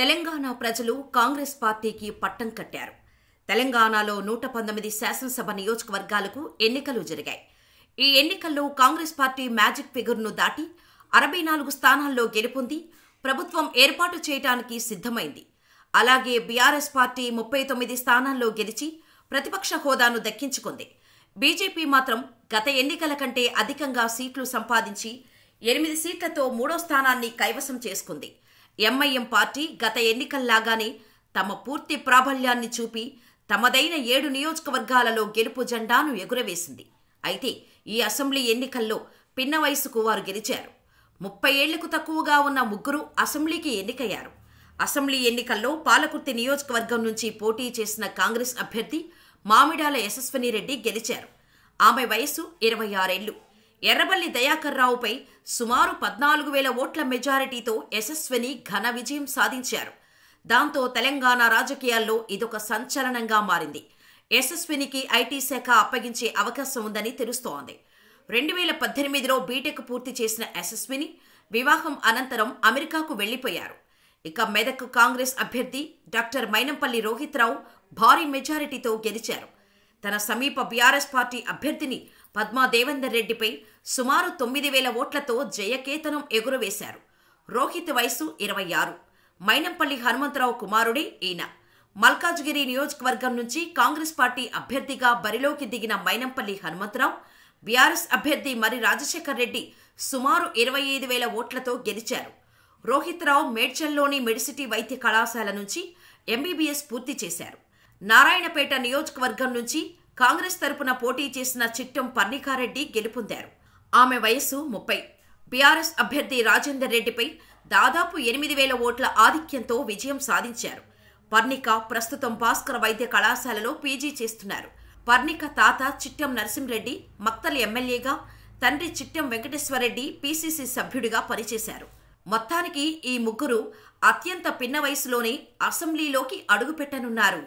తెలంగాణ ప్రజలు కాంగ్రెస్ పార్టీకి పట్టం కట్టారు తెలంగాణలో నూట పంతొమ్మిది శాసనసభ నియోజకవర్గాలకు ఎన్నికలు జరిగాయి ఈ ఎన్నికల్లో కాంగ్రెస్ పార్టీ మ్యాజిక్ ఫిగర్ను దాటి అరవై నాలుగు స్థానాల్లో గెలుపొంది ప్రభుత్వం ఏర్పాటు చేయటానికి సిద్ధమైంది అలాగే బీఆర్ఎస్ పార్టీ ముప్పై తొమ్మిది స్థానాల్లో గెలిచి ప్రతిపక్ష హోదాను దక్కించుకుంది బీజేపీ మాత్రం గత ఎన్నికల కంటే అధికంగా సీట్లు సంపాదించి ఎనిమిది సీట్లతో మూడో స్థానాన్ని కైవసం చేసుకుంది ఎంఐఎం పార్టీ గత ఎన్నికల్లాగానే తమ పూర్తి ప్రాబల్యాన్ని చూపి తమదైన ఏడు నియోజకవర్గాలలో గెలుపు జెండాను ఎగురవేసింది అయితే ఈ అసెంబ్లీ ఎన్నికల్లో పిన్న వయసుకు వారు గెలిచారు ముప్పై ఏళ్లకు తక్కువగా ఉన్న ముగ్గురు అసెంబ్లీకి ఎన్నికయ్యారు అసెంబ్లీ ఎన్నికల్లో పాలకుర్తి నియోజకవర్గం నుంచి పోటీ చేసిన కాంగ్రెస్ అభ్యర్థి మామిడాల యశస్విని రెడ్డి గెలిచారు ఆమె వయసు ఇరవై ఆరేళ్లు ఎర్రబల్లి దయాకర్ రావుపై సుమారు పద్నాలుగు వేల ఓట్ల మెజారిటీతో యశస్విని ఘన విజయం సాధించారు దాంతో తెలంగాణ రాజకీయాల్లో ఇదొక సంచలనంగా మారింది యశస్వినికి ఐటీ శాఖ అప్పగించే అవకాశం ఉందని తెలుస్తోంది రెండు వేల పద్దెనిమిదిలో బీటెక్ పూర్తి చేసిన యశస్విని వివాహం అనంతరం అమెరికాకు వెళ్లిపోయారు ఇక మెదక్ కాంగ్రెస్ అభ్యర్థి డాక్టర్ మైనంపల్లి రోహిత్రావు భారీ మెజారిటీతో గెలిచారు తన సమీప బీఆర్ఎస్ పార్టీ అభ్యర్థిని పద్మా దేవేందర్ రెడ్డిపై సుమారు తొమ్మిది వేల ఓట్లతో జయకేతనం ఎగురవేశారు రోహిత్ వయసు ఇరవై ఆరు మైనంపల్లి హనుమంతరావు కుమారుడే ఈయన మల్కాజ్గిరి నియోజకవర్గం నుంచి కాంగ్రెస్ పార్టీ అభ్యర్థిగా బరిలోకి దిగిన మైనంపల్లి హనుమంతరావు బీఆర్ఎస్ అభ్యర్థి మరి రాజశేఖర్ రెడ్డి సుమారు ఇరవై ఐదు వేల ఓట్లతో గెలిచారు రోహిత్ రావు మేడ్చల్లోని మెడిసిటీ వైద్య కళాశాల నుంచి ఎంబీబీఎస్ పూర్తి చేశారు నారాయణపేట నియోజకవర్గం నుంచి కాంగ్రెస్ తరపున పోటీ చేసిన చిట్టం పర్ణికారెడ్డి గెలుపొందారు ఆమె వయస్సు ముప్పై బీఆర్ఎస్ అభ్యర్థి రాజేందర్ రెడ్డిపై దాదాపు ఎనిమిది వేల ఓట్ల ఆధిక్యంతో విజయం సాధించారు పర్ణిక ప్రస్తుతం భాస్కర్ వైద్య కళాశాలలో పీజీ చేస్తున్నారు పర్ణిక తాత చిట్టం నరసింహరెడ్డి మక్తల్ ఎమ్మెల్యేగా తండ్రి చిట్టం వెంకటేశ్వరరెడ్డి పీసీసీ సభ్యుడిగా పనిచేశారు మొత్తానికి ఈ ముగ్గురు అత్యంత పిన్న వయసులోనే అసెంబ్లీలోకి అడుగుపెట్టనున్నారు